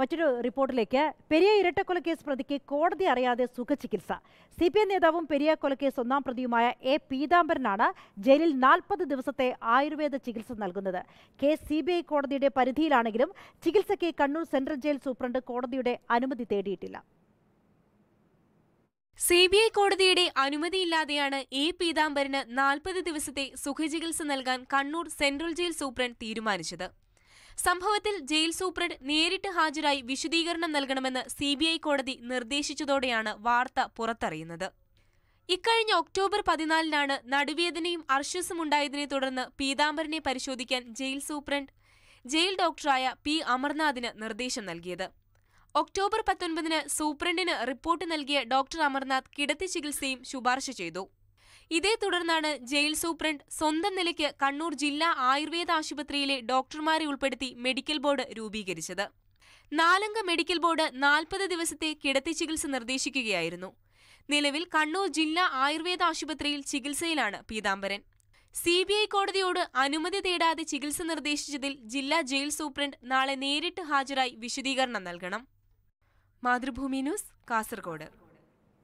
മറ്റൊരു റിപ്പോർട്ടിലേക്ക് പെരിയ ഇരട്ടക്കൊലക്കേസ് പ്രതിക്ക് കോടതി അറിയാതെ സുഖചികിത്സ സി പി ഐ നേതാവും പെരിയ കൊലക്കേസ് ഒന്നാം പ്രതിയുമായ എ പീതാംബരനാണ് ജയിലിൽ നാൽപ്പത് ദിവസത്തെ ആയുർവേദ ചികിത്സ നൽകുന്നത് കേസ് സി ബി ഐ കോടതിയുടെ പരിധിയിലാണെങ്കിലും ചികിത്സയ്ക്ക് കണ്ണൂർ സെൻട്രൽ ജയിൽ സൂപ്രണ്ട് കോടതിയുടെ അനുമതി തേടിയിട്ടില്ല സി ബി ഐ കോടതിയുടെ അനുമതിയില്ലാതെയാണ് എ പീതാംബരന് നാൽപ്പത് ദിവസത്തെ സുഖചികിത്സ നൽകാൻ കണ്ണൂർ സെൻട്രൽ ജയിൽ സൂപ്രണ്ട് തീരുമാനിച്ചത് സംഭവത്തിൽ ജയിൽ സൂപ്രണ്ട് നേരിട്ട് ഹാജരായി വിശദീകരണം നൽകണമെന്ന് സി കോടതി നിർദ്ദേശിച്ചതോടെയാണ് വാർത്ത പുറത്തറിയുന്നത് ഇക്കഴിഞ്ഞ ഒക്ടോബർ പതിനാലിനാണ് നടുവേദനയും അർഷസും ഉണ്ടായതിനെ തുടർന്ന് പീതാംബരനെ പരിശോധിക്കാൻ ജയിൽ സൂപ്രണ്ട് ജയിൽ ഡോക്ടറായ പി അമർനാഥിന് നിർദ്ദേശം നൽകിയത് ഒക്ടോബർ പത്തൊൻപതിന് സൂപ്രണ്ടിന് റിപ്പോർട്ട് നൽകിയ ഡോക്ടർ അമർനാഥ് കിടത്തി ചികിത്സയും ശുപാർശ ചെയ്തു ഇതേ തുടർന്നാണ് ജയിൽ സൂപ്രണ്ട് സ്വന്തം നിലയ്ക്ക് കണ്ണൂർ ജില്ലാ ആയുർവേദ ആശുപത്രിയിലെ ഡോക്ടർമാരെ ഉൾപ്പെടുത്തി മെഡിക്കൽ ബോർഡ് രൂപീകരിച്ചത് നാലംഗ മെഡിക്കൽ ബോർഡ് നാൽപ്പത് ദിവസത്തെ കിടത്തി ചികിത്സ നിർദ്ദേശിക്കുകയായിരുന്നു നിലവിൽ കണ്ണൂർ ജില്ലാ ആയുർവേദ ആശുപത്രിയിൽ ചികിത്സയിലാണ് പീതാംബരൻ സി ബി ഐ കോടതിയോട് അനുമതി തേടാതെ ചികിത്സ നിർദ്ദേശിച്ചതിൽ ജില്ലാ ജയിൽ സൂപ്രണ്ട് നാളെ നേരിട്ട് ഹാജരായി വിശദീകരണം നൽകണം മാതൃഭൂമി ന്യൂസ് കാസർഗോഡ്